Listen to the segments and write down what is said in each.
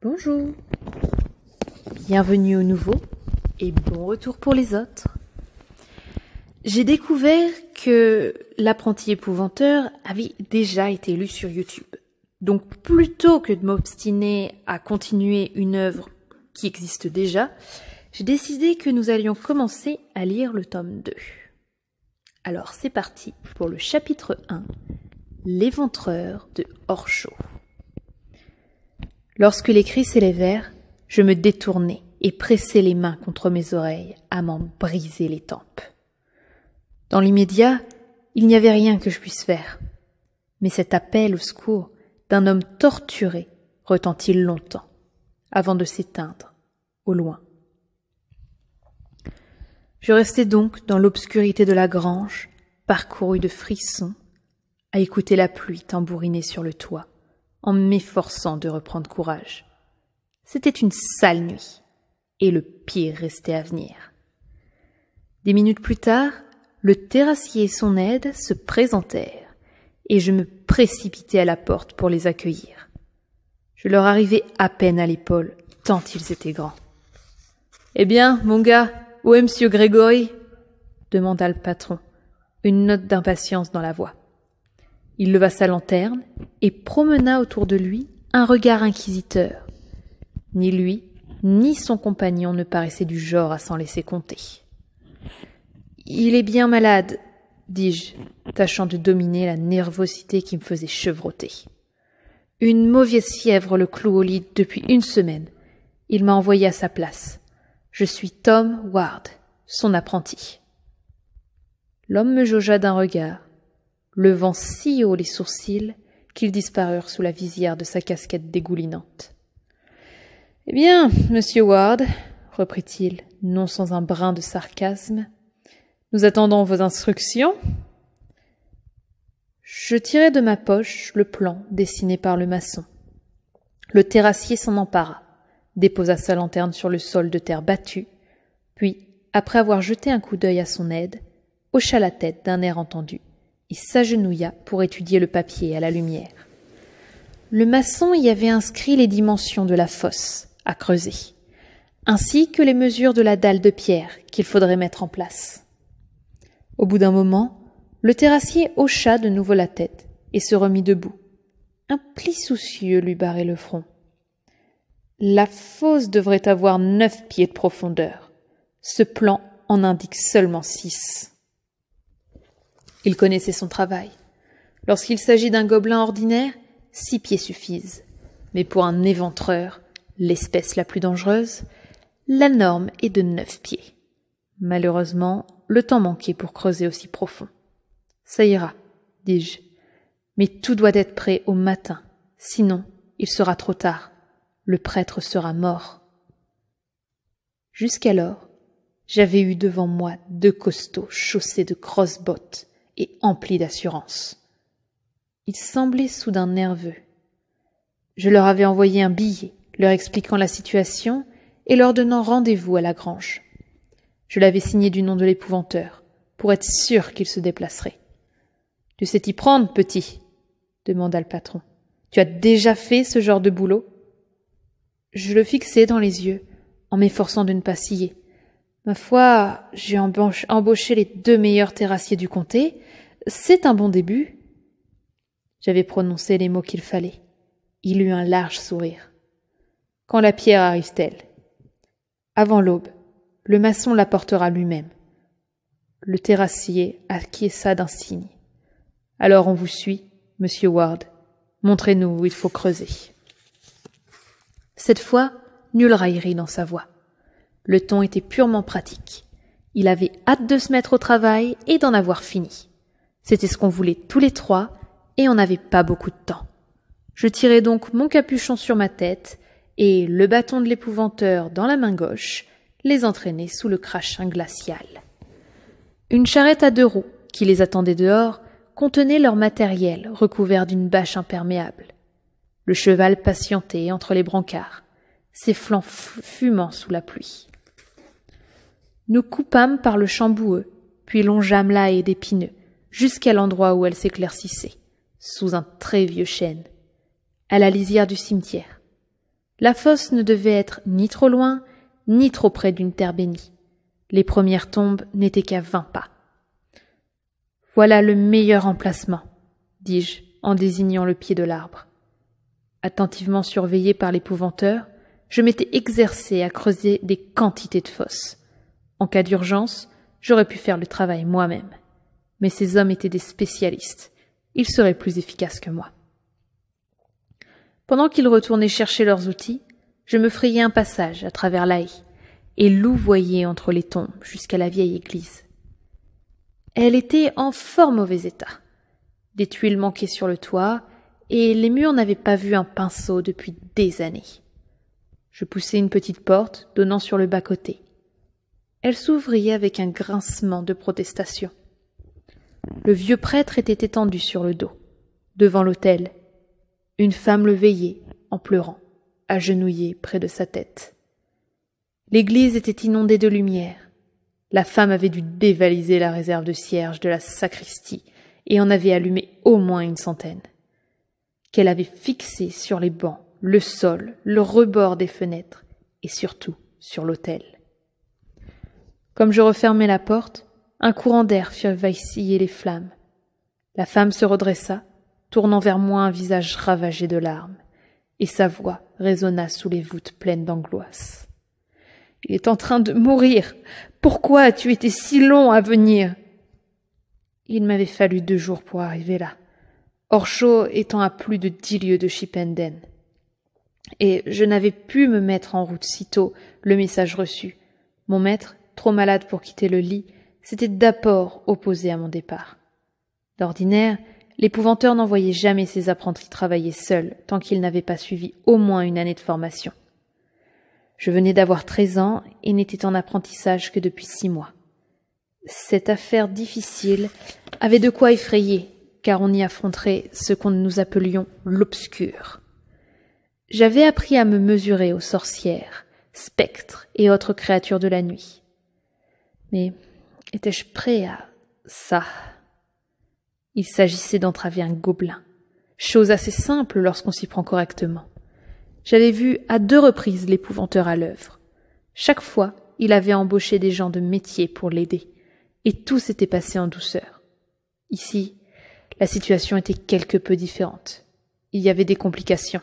Bonjour, bienvenue au nouveau et bon retour pour les autres. J'ai découvert que l'apprenti épouvanteur avait déjà été lu sur YouTube. Donc plutôt que de m'obstiner à continuer une œuvre qui existe déjà, j'ai décidé que nous allions commencer à lire le tome 2. Alors c'est parti pour le chapitre 1, L'éventreur de Horcho. Lorsque les cris s'élevèrent, je me détournai et pressai les mains contre mes oreilles à m'en briser les tempes. Dans l'immédiat, il n'y avait rien que je puisse faire. Mais cet appel au secours d'un homme torturé retentit longtemps, avant de s'éteindre, au loin. Je restai donc dans l'obscurité de la grange, parcouru de frissons, à écouter la pluie tambouriner sur le toit en m'efforçant de reprendre courage. C'était une sale nuit, et le pire restait à venir. Des minutes plus tard, le terrassier et son aide se présentèrent, et je me précipitai à la porte pour les accueillir. Je leur arrivai à peine à l'épaule, tant ils étaient grands. Eh bien, mon gars, où est monsieur Grégory? demanda le patron, une note d'impatience dans la voix. Il leva sa lanterne et promena autour de lui un regard inquisiteur. Ni lui, ni son compagnon ne paraissaient du genre à s'en laisser compter. Il est bien malade, dis-je, tâchant de dominer la nervosité qui me faisait chevroter. Une mauvaise fièvre le cloue au lit depuis une semaine. Il m'a envoyé à sa place. Je suis Tom Ward, son apprenti. L'homme me jaugea d'un regard, levant si haut les sourcils qu'ils disparurent sous la visière de sa casquette dégoulinante. Eh bien, monsieur Ward, reprit-il, non sans un brin de sarcasme, nous attendons vos instructions. Je tirai de ma poche le plan dessiné par le maçon. Le terrassier s'en empara, déposa sa lanterne sur le sol de terre battue, puis, après avoir jeté un coup d'œil à son aide, hocha la tête d'un air entendu. Il s'agenouilla pour étudier le papier à la lumière. Le maçon y avait inscrit les dimensions de la fosse à creuser, ainsi que les mesures de la dalle de pierre qu'il faudrait mettre en place. Au bout d'un moment, le terrassier hocha de nouveau la tête et se remit debout. Un pli soucieux lui barrait le front. La fosse devrait avoir neuf pieds de profondeur. Ce plan en indique seulement six. Il connaissait son travail. Lorsqu'il s'agit d'un gobelin ordinaire, six pieds suffisent. Mais pour un éventreur, l'espèce la plus dangereuse, la norme est de neuf pieds. Malheureusement, le temps manquait pour creuser aussi profond. Ça ira, dis-je. Mais tout doit être prêt au matin, sinon il sera trop tard. Le prêtre sera mort. Jusqu'alors, j'avais eu devant moi deux costauds chaussés de grosses bottes, et empli d'assurance. Il semblait soudain nerveux. Je leur avais envoyé un billet, leur expliquant la situation et leur donnant rendez-vous à la grange. Je l'avais signé du nom de l'épouvanteur, pour être sûr qu'il se déplacerait. « Tu sais t'y prendre, petit demanda le patron. Tu as déjà fait ce genre de boulot Je le fixai dans les yeux, en m'efforçant de ne pas scier, Ma foi, j'ai embauché les deux meilleurs terrassiers du comté. C'est un bon début. J'avais prononcé les mots qu'il fallait. Il eut un large sourire. Quand la pierre arrive-t-elle Avant l'aube. Le maçon l'apportera lui-même. Le terrassier acquiesça d'un signe. Alors on vous suit, monsieur Ward. Montrez-nous où il faut creuser. Cette fois, nulle raillerie dans sa voix. Le ton était purement pratique. Il avait hâte de se mettre au travail et d'en avoir fini. C'était ce qu'on voulait tous les trois, et on n'avait pas beaucoup de temps. Je tirai donc mon capuchon sur ma tête, et le bâton de l'épouvanteur dans la main gauche, les entraînait sous le crachin glacial. Une charrette à deux roues, qui les attendait dehors, contenait leur matériel recouvert d'une bâche imperméable. Le cheval patientait entre les brancards, ses flancs fumant sous la pluie. Nous coupâmes par le champ boueux, puis longeâmes la et d'épineux, jusqu'à l'endroit où elle s'éclaircissait, sous un très vieux chêne, à la lisière du cimetière. La fosse ne devait être ni trop loin, ni trop près d'une terre bénie. Les premières tombes n'étaient qu'à vingt pas. Voilà le meilleur emplacement, dis-je en désignant le pied de l'arbre. Attentivement surveillé par l'épouvanteur, je m'étais exercé à creuser des quantités de fosses. En cas d'urgence, j'aurais pu faire le travail moi-même. Mais ces hommes étaient des spécialistes. Ils seraient plus efficaces que moi. Pendant qu'ils retournaient chercher leurs outils, je me frayais un passage à travers l'Aïe et louvoyais entre les tombes jusqu'à la vieille église. Elle était en fort mauvais état. Des tuiles manquaient sur le toit et les murs n'avaient pas vu un pinceau depuis des années. Je poussai une petite porte donnant sur le bas-côté elle s'ouvrit avec un grincement de protestation. Le vieux prêtre était étendu sur le dos, devant l'autel. Une femme le veillait, en pleurant, agenouillée près de sa tête. L'église était inondée de lumière. La femme avait dû dévaliser la réserve de cierges de la sacristie et en avait allumé au moins une centaine. Qu'elle avait fixée sur les bancs, le sol, le rebord des fenêtres et surtout sur l'autel. Comme je refermais la porte, un courant d'air fit vaciller les flammes. La femme se redressa, tournant vers moi un visage ravagé de larmes, et sa voix résonna sous les voûtes pleines d'angoisse. Il est en train de mourir. Pourquoi as-tu été si long à venir? Il m'avait fallu deux jours pour arriver là, Orcho étant à plus de dix lieues de Chipenden. Et je n'avais pu me mettre en route sitôt le message reçu. Mon maître trop malade pour quitter le lit, s'était d'abord opposé à mon départ. D'ordinaire, l'épouvanteur n'envoyait jamais ses apprentis travailler seuls tant qu'ils n'avaient pas suivi au moins une année de formation. Je venais d'avoir treize ans et n'étais en apprentissage que depuis six mois. Cette affaire difficile avait de quoi effrayer, car on y affronterait ce qu'on nous appelions l'obscur. J'avais appris à me mesurer aux sorcières, spectres et autres créatures de la nuit. Mais étais-je prêt à ça Il s'agissait d'entraver un gobelin, chose assez simple lorsqu'on s'y prend correctement. J'avais vu à deux reprises l'épouvanteur à l'œuvre. Chaque fois, il avait embauché des gens de métier pour l'aider, et tout s'était passé en douceur. Ici, la situation était quelque peu différente. Il y avait des complications.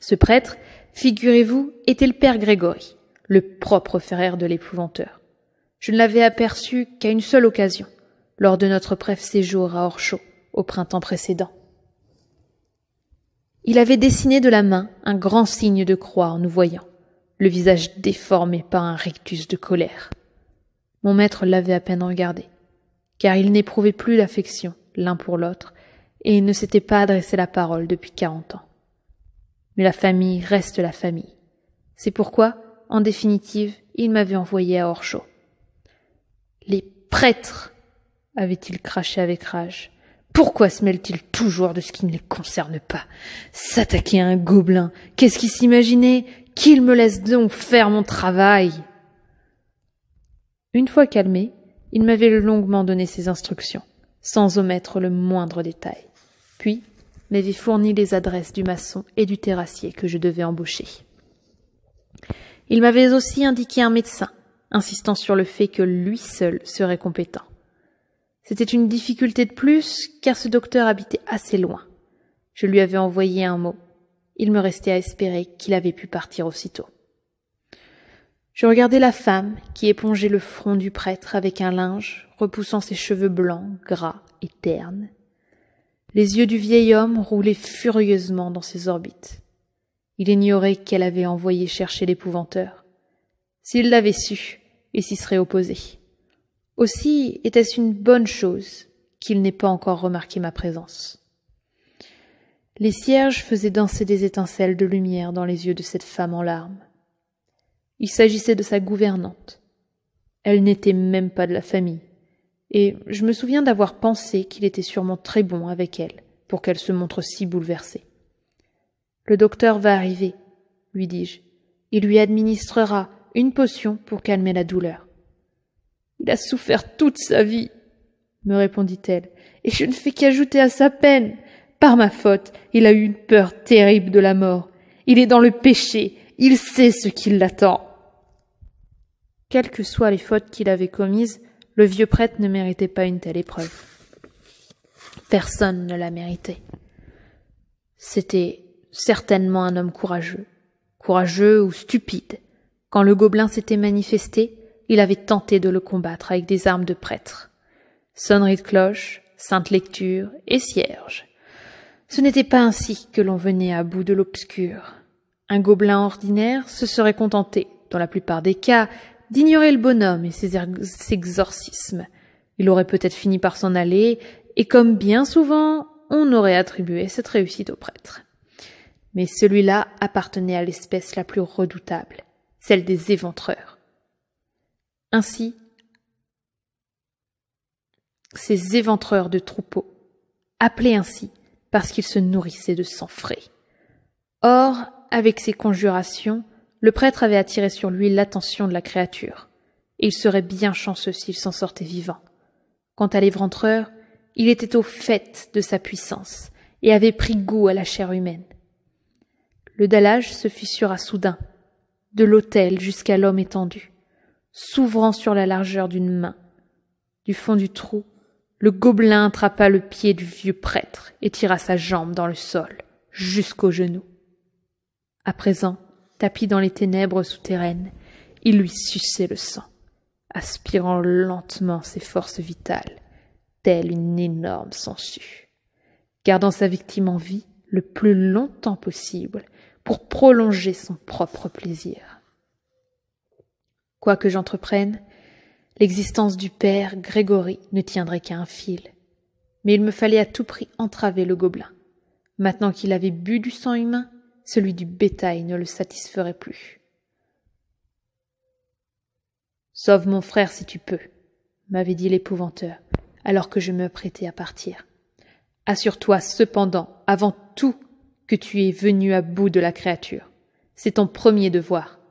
Ce prêtre, figurez-vous, était le père Grégory, le propre frère de l'épouvanteur. Je ne l'avais aperçu qu'à une seule occasion, lors de notre bref séjour à Orchaux, au printemps précédent. Il avait dessiné de la main un grand signe de croix en nous voyant, le visage déformé par un rictus de colère. Mon maître l'avait à peine regardé, car il n'éprouvait plus l'affection l'un pour l'autre, et il ne s'était pas adressé la parole depuis quarante ans. Mais la famille reste la famille. C'est pourquoi, en définitive, il m'avait envoyé à Orchaux. Les prêtres avait-il craché avec rage. Pourquoi se mêlent t il toujours de ce qui ne les concerne pas S'attaquer à un gobelin Qu'est-ce qu'il s'imaginait Qu'il me laisse donc faire mon travail Une fois calmé, il m'avait longuement donné ses instructions, sans omettre le moindre détail. Puis, m'avait fourni les adresses du maçon et du terrassier que je devais embaucher. Il m'avait aussi indiqué un médecin insistant sur le fait que lui seul serait compétent. C'était une difficulté de plus, car ce docteur habitait assez loin. Je lui avais envoyé un mot. Il me restait à espérer qu'il avait pu partir aussitôt. Je regardais la femme qui épongeait le front du prêtre avec un linge, repoussant ses cheveux blancs, gras et ternes. Les yeux du vieil homme roulaient furieusement dans ses orbites. Il ignorait qu'elle avait envoyé chercher l'épouvanteur. S'il l'avait su, et s'y serait opposé. Aussi était-ce une bonne chose qu'il n'ait pas encore remarqué ma présence. Les cierges faisaient danser des étincelles de lumière dans les yeux de cette femme en larmes. Il s'agissait de sa gouvernante. Elle n'était même pas de la famille, et je me souviens d'avoir pensé qu'il était sûrement très bon avec elle pour qu'elle se montre si bouleversée. Le docteur va arriver, lui dis-je. Il lui administrera une potion pour calmer la douleur. Il a souffert toute sa vie, me répondit-elle, et je ne fais qu'ajouter à sa peine. Par ma faute, il a eu une peur terrible de la mort. Il est dans le péché, il sait ce qui l'attend. Quelles que soient les fautes qu'il avait commises, le vieux prêtre ne méritait pas une telle épreuve. Personne ne la méritait. C'était certainement un homme courageux, courageux ou stupide, quand le gobelin s'était manifesté, il avait tenté de le combattre avec des armes de prêtre. Sonnerie de cloche, sainte lecture et cierge. Ce n'était pas ainsi que l'on venait à bout de l'obscur. Un gobelin ordinaire se serait contenté, dans la plupart des cas, d'ignorer le bonhomme et ses exorcismes. Il aurait peut-être fini par s'en aller, et comme bien souvent, on aurait attribué cette réussite au prêtre. Mais celui-là appartenait à l'espèce la plus redoutable celle des éventreurs. Ainsi, ces éventreurs de troupeaux, appelés ainsi parce qu'ils se nourrissaient de sang frais. Or, avec ces conjurations, le prêtre avait attiré sur lui l'attention de la créature, et il serait bien chanceux s'il s'en sortait vivant. Quant à l'éventreur, il était au fait de sa puissance, et avait pris goût à la chair humaine. Le dallage se fissura soudain, de l'autel jusqu'à l'homme étendu, s'ouvrant sur la largeur d'une main. Du fond du trou, le gobelin attrapa le pied du vieux prêtre et tira sa jambe dans le sol, jusqu'au genou. À présent, tapi dans les ténèbres souterraines, il lui suçait le sang, aspirant lentement ses forces vitales, telle une énorme sangsue. Gardant sa victime en vie le plus longtemps possible, pour prolonger son propre plaisir. Quoi que j'entreprenne, l'existence du père Grégory ne tiendrait qu'à un fil. Mais il me fallait à tout prix entraver le gobelin. Maintenant qu'il avait bu du sang humain, celui du bétail ne le satisferait plus. Sauve mon frère si tu peux, m'avait dit l'épouvanteur, alors que je me prêtais à partir. Assure-toi cependant, avant tout, que tu es venu à bout de la créature. C'est ton premier devoir.